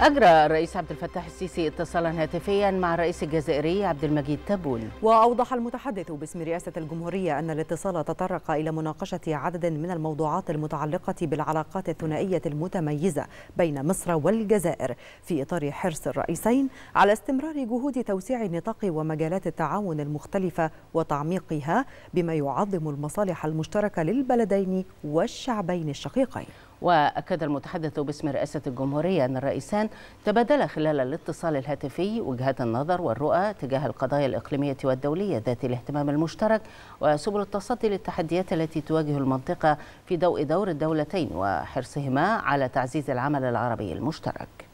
أجرى الرئيس عبد الفتاح السيسي اتصالا هاتفيا مع الرئيس الجزائري عبد المجيد تبول وأوضح المتحدث باسم رئاسة الجمهورية أن الاتصال تطرق إلى مناقشة عدد من الموضوعات المتعلقة بالعلاقات الثنائية المتميزة بين مصر والجزائر في إطار حرص الرئيسين على استمرار جهود توسيع نطاق ومجالات التعاون المختلفة وتعميقها بما يعظم المصالح المشتركة للبلدين والشعبين الشقيقين وأكد المتحدث باسم رئاسة الجمهورية أن الرئيسان تبادلا خلال الاتصال الهاتفي وجهات النظر والرؤى تجاه القضايا الإقليمية والدولية ذات الاهتمام المشترك وسبل التصدي للتحديات التي تواجه المنطقة في ضوء دور الدولتين وحرصهما على تعزيز العمل العربي المشترك